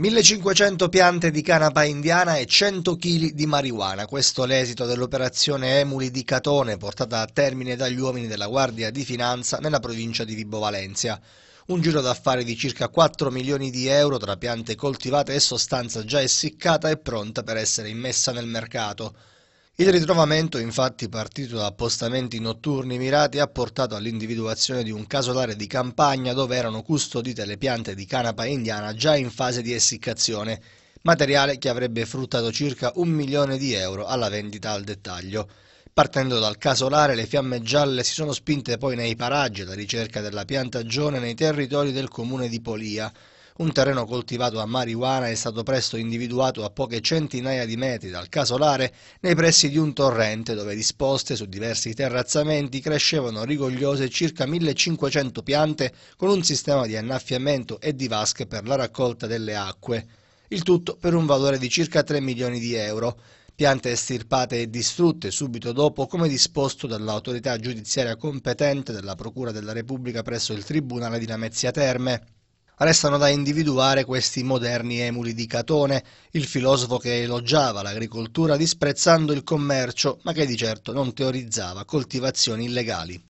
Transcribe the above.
1500 piante di canapa indiana e 100 kg di marijuana. Questo è l'esito dell'operazione Emuli di Catone portata a termine dagli uomini della Guardia di Finanza nella provincia di Vibo Valentia. Un giro d'affari di circa 4 milioni di euro tra piante coltivate e sostanza già essiccata e pronta per essere immessa nel mercato. Il ritrovamento, infatti partito da appostamenti notturni mirati, ha portato all'individuazione di un casolare di campagna dove erano custodite le piante di canapa indiana già in fase di essiccazione, materiale che avrebbe fruttato circa un milione di euro alla vendita al dettaglio. Partendo dal casolare, le fiamme gialle si sono spinte poi nei paraggi alla ricerca della piantagione nei territori del comune di Polia. Un terreno coltivato a marijuana è stato presto individuato a poche centinaia di metri dal casolare nei pressi di un torrente dove disposte su diversi terrazzamenti crescevano rigogliose circa 1500 piante con un sistema di annaffiamento e di vasche per la raccolta delle acque. Il tutto per un valore di circa 3 milioni di euro. Piante estirpate e distrutte subito dopo come disposto dall'autorità giudiziaria competente della Procura della Repubblica presso il Tribunale di Lamezia Terme. Restano da individuare questi moderni emuli di Catone, il filosofo che elogiava l'agricoltura disprezzando il commercio, ma che di certo non teorizzava coltivazioni illegali.